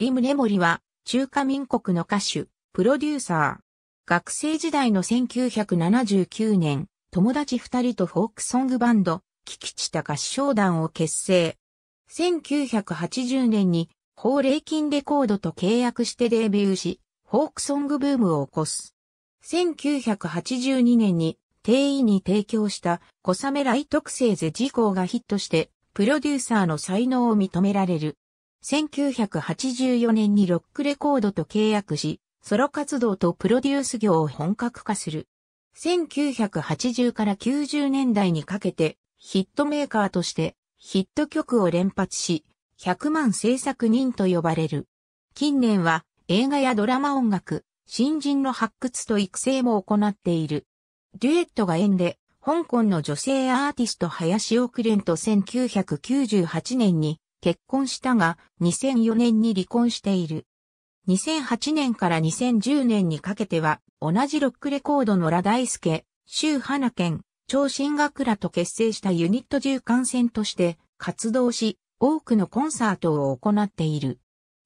リムネモリは、中華民国の歌手、プロデューサー。学生時代の1979年、友達二人とフォークソングバンド、キキチタ合唱団を結成。1980年に、法令金レコードと契約してデビューし、フォークソングブームを起こす。1982年に、定員に提供した小雨イ特製ゼ事項がヒットして、プロデューサーの才能を認められる。1984年にロックレコードと契約し、ソロ活動とプロデュース業を本格化する。1980から90年代にかけてヒットメーカーとしてヒット曲を連発し、100万制作人と呼ばれる。近年は映画やドラマ音楽、新人の発掘と育成も行っている。デュエットが縁で、香港の女性アーティスト林億蓮と1998年に結婚したが、2004年に離婚している。2008年から2010年にかけては、同じロックレコードの羅大輔、周花健、超新学らと結成したユニット中間戦として活動し、多くのコンサートを行っている。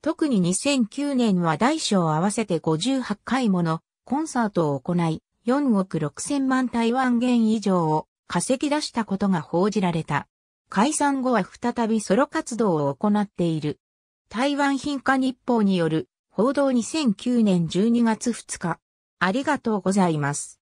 特に2009年は大小合わせて58回ものコンサートを行い、4億6千万台湾元以上を稼ぎ出したことが報じられた。解散後は再びソロ活動を行っている。台湾品化日報による報道2009年12月2日。ありがとうございます。